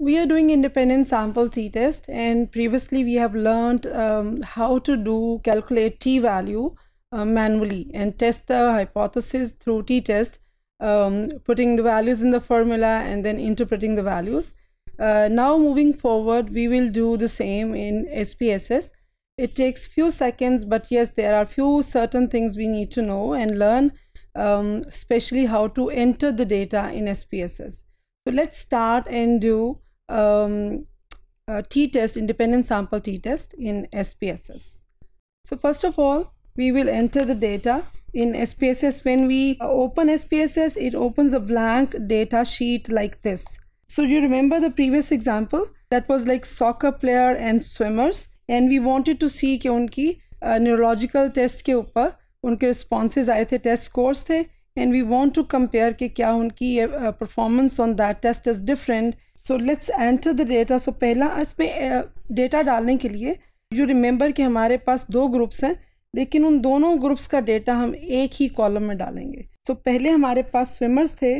We are doing independent sample t-test and previously we have learned um, how to do calculate t-value uh, manually and test the hypothesis through t-test um, putting the values in the formula and then interpreting the values. Uh, now moving forward we will do the same in SPSS. It takes few seconds but yes there are few certain things we need to know and learn um, especially how to enter the data in SPSS. So let's start and do um, t-test, independent sample t-test in SPSS. So first of all, we will enter the data in SPSS. When we open SPSS, it opens a blank data sheet like this. So you remember the previous example that was like soccer player and swimmers and we wanted to see कि उनकी test test के ऊपर उनके responses आए थे test scores थे and we want to compare कि क्या उनकी performance on that test is different. So let's enter the data so पहला इसमें डेटा डालने के लिए यू रिमेंबर कि हमारे पास दो ग्रुप्स हैं लेकिन उन दोनों ग्रुप्स का डेटा हम एक ही कॉलम में डालेंगे सो so, पहले हमारे पास स्विमर्स थे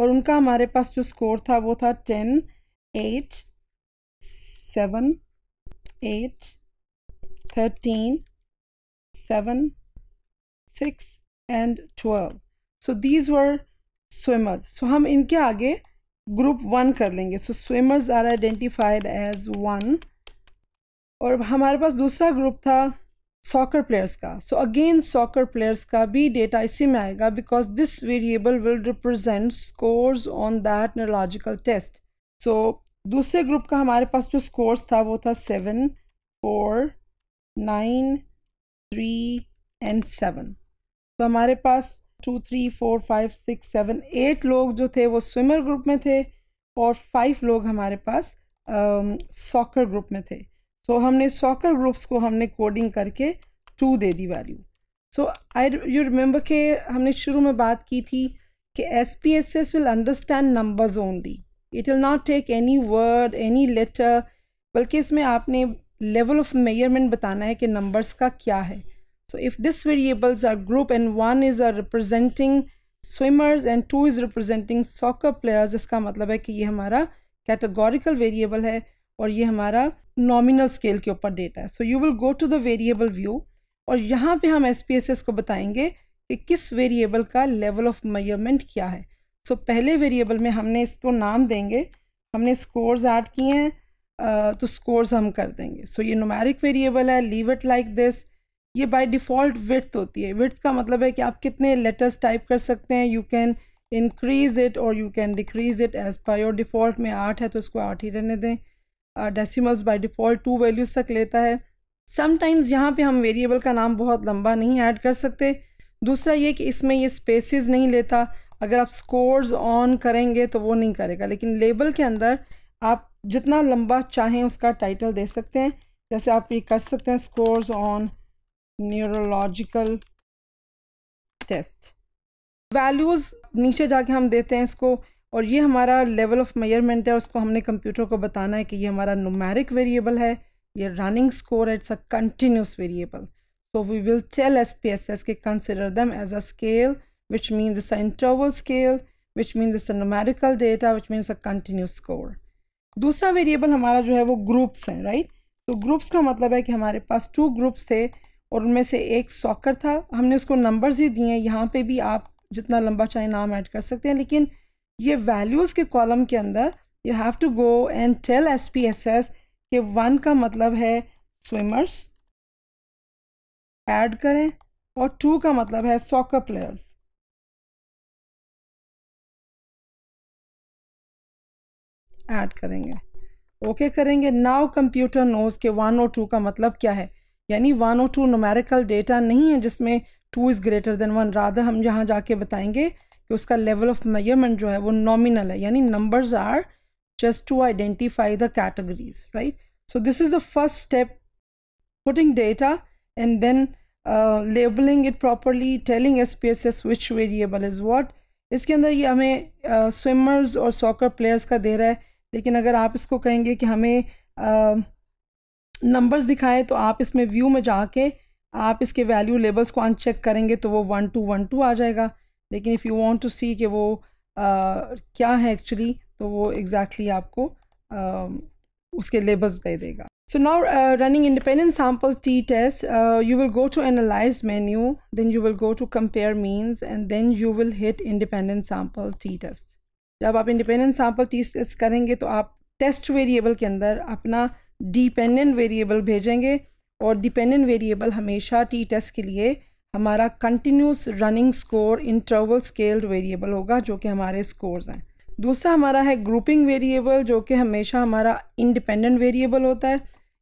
और उनका हमारे पास जो स्कोर था वो था ten eight seven eight thirteen seven six and twelve so these were swimmers so हम इनके आगे ग्रुप वन कर लेंगे so swimmers are identified as one और हमारे पास दूसरा ग्रुप था सॉकर प्लेयर्स का सो अगेन सॉकर प्लेयर्स का भी डेटा इसी में आएगा because this variable will represent scores on that neurological test so दूसरे ग्रुप का हमारे पास जो स्कोर्स था वो था seven four nine three and seven तो हमारे पास two three four five six seven eight लोग जो थे वो स्विमर ग्रुप में थे और फाइव लोग हमारे पास सॉकर ग्रुप में थे सो तो so, हमने सॉकर ग्रुप्स को हमने कोडिंग करके टू दे दी value so I you remember के हमने शुरू में बात की थी कि S P S S will understand numbers only it will not take any word any letter बल्कि इसमें आपने लेवल ऑफ मेजरमेंट बताना है कि नंबर्स का क्या है So if these variables are grouped and one is representing swimmers and two is representing soccer players इसका मतलब है कि ये हमारा कैटेगोरिकल वेरिएबल है और ये हमारा नॉमिनल स्केल के ऊपर डेटा है so you will go to the variable view और यहाँ पे हम एस पी एस एस को बताएंगे कि किस वेरिएबल का लेवल ऑफ मेजरमेंट क्या है सो so, पहले वेरिएबल में हमने इसको नाम देंगे हमने स्कोर्स ऐड किए हैं तो स्कोर्स हम कर देंगे सो so, ये नोमेरिक वेरिएबल है लीव इट लाइक दिस ये बाय डिफ़ॉल्ट विथ होती है विथ का मतलब है कि आप कितने लेटर्स टाइप कर सकते हैं यू कैन इंक्रीज़ इट और you can decrease it as per your default में आठ है तो उसको आठ ही रहने दें decimals by default two values तक लेता है समटाइम्स यहाँ पे हम वेरिएबल का नाम बहुत लंबा नहीं ऐड कर सकते दूसरा ये कि इसमें ये स्पेसिस नहीं लेता अगर आप स्कोर्स ऑन करेंगे तो वो नहीं करेगा लेकिन लेबल के अंदर आप जितना लंबा चाहें उसका टाइटल दे सकते हैं जैसे आप ये कर सकते हैं scores on neurological test values नीचे जाके हम देते हैं इसको और ये हमारा लेवल ऑफ मेयरमेंट है उसको हमने कंप्यूटर को बताना है कि ये हमारा नोमेरिक वेरिएबल है ये running score it's a continuous variable so we will tell S P S S के consider them as a scale which mean it's a interval scale which mean it's a data which means a continuous score दूसरा variable हमारा जो है वो groups हैं right तो groups का मतलब है कि हमारे पास टू ग्रुप्स थे और उनमें से एक सॉकर था हमने उसको नंबर्स ही दिए हैं यहाँ पे भी आप जितना लंबा चाहे नाम ऐड कर सकते हैं लेकिन ये वैल्यूज़ के कॉलम के अंदर you have to go and tell S P S S कि वन का मतलब है स्विमर्स ऐड करें और टू का मतलब है सॉकर प्लेयर्स ऐड करेंगे ओके okay करेंगे नाउ कंप्यूटर नोज के वन और टू का मतलब क्या है यानी वन और टू नोमेरिकल डेटा नहीं है जिसमें two is greater than one राधा हम जहाँ जाके बताएंगे कि उसका लेवल ऑफ मेजरमेंट जो है वो नॉमिनल है यानी numbers are just to identify the categories right so this is the first step putting data and then labelling it properly telling S P S S which variable is what इसके अंदर ये हमें swimmers uh, और soccer players का दे रहा है लेकिन अगर आप इसको कहेंगे कि हमें uh, नंबर्स दिखाएं तो आप इसमें व्यू में जाके आप इसके वैल्यू लेबल्स को अनचेक करेंगे तो वो वन टू वन टू आ जाएगा लेकिन if you want to see कि वो आ, क्या है एक्चुअली तो वो एग्जैक्टली exactly आपको आ, उसके लेबल्स दे देगा so now running independent sample t test you will go to analyse menu then you will go to compare means and then you will hit independent sample t test जब आप independent sample t test करेंगे तो आप test variable के अंदर अपना dependent variable भेजेंगे और डिपेंडेंट वेरिएबल हमेशा टी टेस्ट के लिए हमारा continuous running score interval scaled variable होगा जो कि हमारे स्कोर्स हैं दूसरा हमारा है ग्रुपिंग वेरिएबल जो कि हमेशा हमारा इंडिपेंडेंट वेरिएबल होता है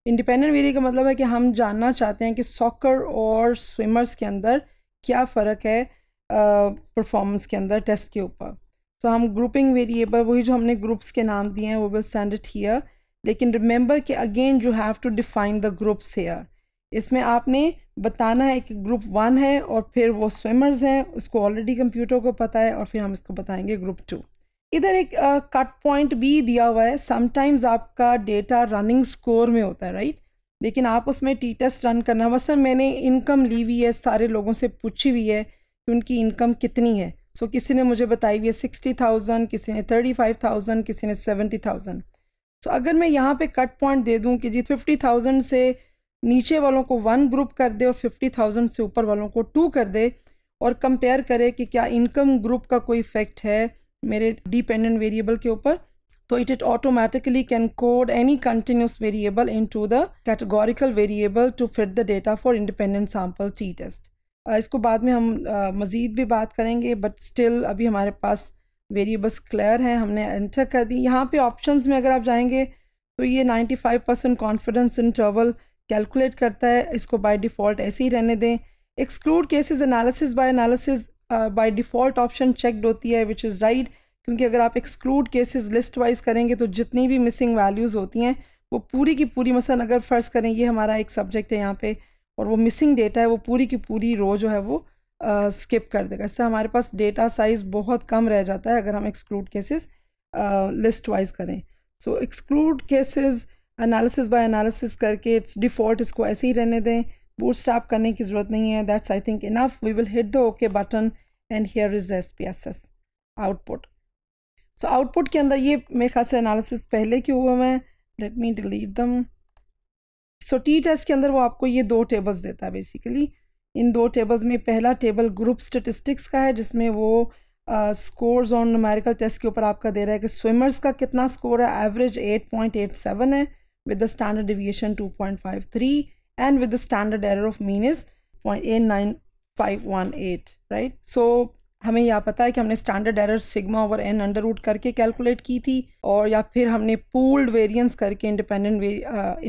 इंडिपेंडेंट वेरिएबल का मतलब है कि हम जानना चाहते हैं कि सॉकर और स्विमर्स के अंदर क्या फ़र्क है परफॉर्मेंस uh, के अंदर टेस्ट के ऊपर तो so, हम ग्रुपिंग वेरिएबल वही जो हमने ग्रुप्स के नाम दिए हैं वो विल सेंड इट लेकिन रिमेंबर कि again you have to define the groups here इसमें आपने बताना है कि ग्रुप वन है और फिर वो स्विमर्स हैं उसको ऑलरेडी कंप्यूटर को पता है और फिर हम इसको बताएंगे ग्रुप टू इधर एक कट uh, पॉइंट भी दिया हुआ है समटाइम्स आपका डेटा रनिंग स्कोर में होता है राइट लेकिन आप उसमें टी टेस्ट रन करना मसल मैंने इनकम ली हुई है सारे लोगों से पूछी हुई है कि उनकी इनकम कितनी है सो so, किसी ने मुझे बताई हुई है सिक्सटी थाउजेंड किसी ने थर्टी फाइव थाउजेंड किसी ने सेवेंटी थाउजेंड सो तो अगर मैं यहाँ पे कट पॉइंट दे दूँ कि जी फिफ्टी थाउजेंड से नीचे वालों को वन ग्रुप कर दे और फिफ्टी थाउजेंड से ऊपर वालों को टू कर दे और कंपेयर करे कि क्या इनकम ग्रुप का कोई इफेक्ट है मेरे डिपेंडेंट वेरिएबल के ऊपर तो it it automatically can code any continuous variable into the categorical variable to fit the data for independent sample t test इसको बाद में हम मज़ीद भी बात करेंगे बट स्टिल अभी हमारे पास वेरिएबल्स क्लियर हैं हमने एंटर कर दी यहाँ पे ऑप्शंस में अगर आप जाएंगे तो ये 95 परसेंट कॉन्फिडेंस इंटरवल कैलकुलेट करता है इसको बाय डिफ़ॉल्ट ऐसे ही रहने दें exclude cases analysis by analysis by default option checked होती है विच इज़ राइट क्योंकि अगर आप एक्सक्लूड केसेज लिस्ट वाइज करेंगे तो जितनी भी मिसिंग वैल्यूज़ होती हैं वो पूरी की पूरी मसलन अगर फ़र्ज़ करें ये हमारा एक सब्जेक्ट है यहाँ पर और वो मिसिंग डेटा है वो पूरी की पूरी रो जो है वो स्किप uh, कर देगा इससे हमारे पास डेटा साइज़ बहुत कम रह जाता है अगर हम एक्सक्लूड केसेस लिस्ट वाइज करें so exclude cases analysis by analysis करके इट्स डिफ़ॉल्ट इसको ऐसे ही रहने दें बूट स्टाप करने की ज़रूरत नहीं है that's I think enough we will hit the okay button and here is the S P S S output so output के अंदर ये मेरे खास एनालिसिस पहले के हुए हैं लेट मी डिलीट दम सो टी टेस्ट के अंदर वो आपको ये दो टेबल्स देता है बेसिकली इन दो टेबल्स में पहला टेबल ग्रुप स्टेटिस्टिक्स का है जिसमें वो स्कोर्स ऑन नुमेरिकल टेस्ट के ऊपर आपका दे रहा है कि स्विमर्स का कितना स्कोर है एवरेज 8.87 है with the standard deviation 2.53 and with the standard error of mean is eight right so हमें यह पता है कि हमने standard error sigma over n under root करके कैलकुलेट की थी और या फिर हमने पूल्ड वेरियंस करके इंडिपेंडेंट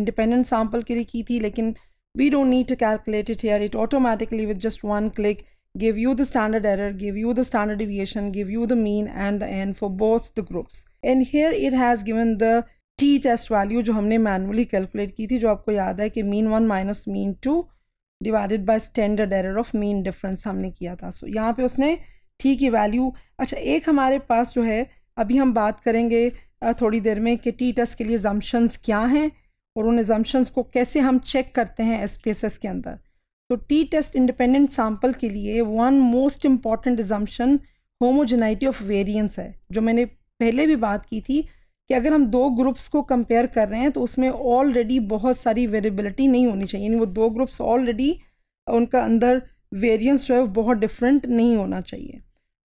इंडिपेंडेंट सैम्पल के लिए की थी लेकिन We don't need to calculate it here. It automatically with just one click give you the standard error, give you the standard deviation, give you the mean and the n for both the groups. And here it has given the t test value jo humne manually calculate ki thi jo aapko yaad hai ki mean 1 minus mean 2 divided by standard error of mean difference हमने किया था सो so, यहाँ पे उसने T की value अच्छा एक हमारे पास जो है अभी हम बात करेंगे थोड़ी देर में कि टी टेस्ट के लिए जम्पन्स क्या हैं और उन एजम्पन्स को कैसे हम चेक करते हैं एस के अंदर तो टी टेस्ट इंडिपेंडेंट सैम्पल के लिए one most important assumption homogeneity of variance है जो मैंने पहले भी बात की थी कि अगर हम दो ग्रुप्स को कंपेयर कर रहे हैं तो उसमें ऑलरेडी बहुत सारी वेरिएबिलिटी नहीं होनी चाहिए यानी वो दो ग्रुप्स ऑलरेडी उनका अंदर वेरिएंस जो है वो बहुत डिफरेंट नहीं होना चाहिए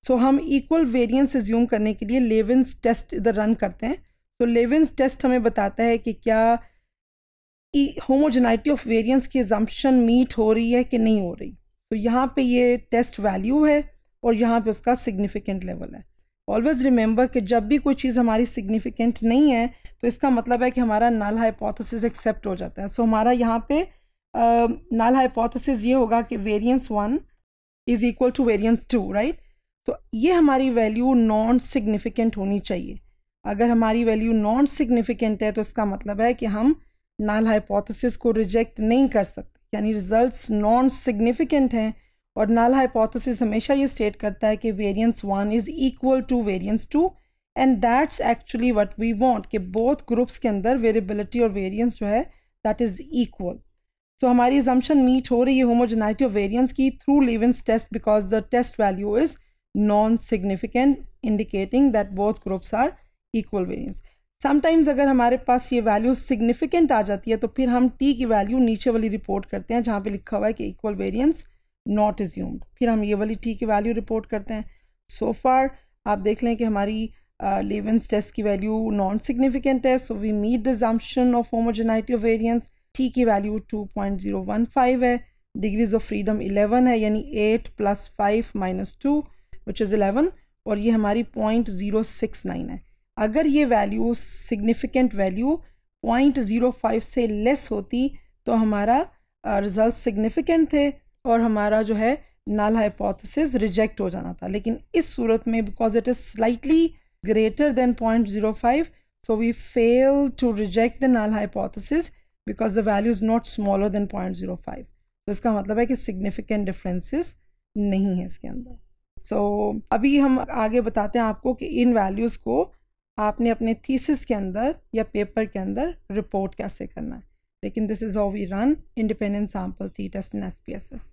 सो so, हम इक्वल वेरिएंस एज्यूम करने के लिए लेवेंस टेस्ट इधर रन करते हैं तो लेवेंस टेस्ट हमें बताता है कि क्या होमोजेनाइटी ऑफ वेरिएंस की एजम्पन मीट हो रही है कि नहीं हो रही तो यहाँ पे ये टेस्ट वैल्यू है और यहाँ पे उसका सिग्निफिकेंट लेवल है ऑलवेज़ रिमेंबर कि जब भी कोई चीज़ हमारी सिग्निफिकेंट नहीं है तो इसका मतलब है कि हमारा नल हाइपोथेसिस एक्सेप्ट हो जाता है सो so, हमारा यहाँ पे नल हाइपोथेसिस ये होगा कि variance one is equal to variance two right तो ये हमारी वैल्यू नॉन सिग्निफिकेंट होनी चाहिए अगर हमारी वैल्यू नॉन सिग्निफिकेंट है तो इसका मतलब है कि हम नल हाइपोथेसिस को रिजेक्ट नहीं कर सकते यानी रिजल्ट्स नॉन सिग्निफिकेंट हैं और नल हाइपोथेसिस हमेशा ये स्टेट करता है कि variance one is equal to variance two and that's actually what we want कि बोथ ग्रुप्स के अंदर वेरिएबिलिटी और वेरिएंस जो है दैट इज़ इक्वल सो हमारी एजम्पन मीट हो रही है होमोजनाइटी ऑफ वेरियंस की through Levene's test because the test value is non significant indicating that both groups are equal variance sometimes अगर हमारे पास ये वैल्यू सिग्निफिकेंट आ जाती है तो फिर हम टी की वैल्यू नीचे वाली रिपोर्ट करते हैं जहाँ पे लिखा हुआ है कि इक्वल वेरिएंस नॉट इज्यूम्ड फिर हम ये वाली टी की वैल्यू रिपोर्ट करते हैं सो फार आप देख लें कि हमारी लेवेंस टेस्ट की वैल्यू नॉन सिग्निफिकेंट है so we meet the assumption of homogeneity of variance t की value two point zero one five है डिग्रीज ऑफ फ्रीडम इलेवन है यानी eight plus five minus two which is eleven और ये हमारी point zero six nine है अगर ये value significant value point zero five से लेस होती तो हमारा रिज़ल्ट uh, सिग्निफिकेंट थे और हमारा जो है नाल हाइपोथेसिस रिजेक्ट हो जाना था लेकिन इस सूरत में because it is slightly greater than point zero five so we fail to reject the null the because the value is not smaller than point zero five तो इसका मतलब है कि सिग्निफिकेंट डिफ्रेंसिस नहीं है इसके अंदर सो so, अभी हम आगे बताते हैं आपको कि इन वैल्यूज़ को आपने अपने थीसिस के अंदर या पेपर के अंदर रिपोर्ट कैसे करना है लेकिन this is how we run independent sample t test in S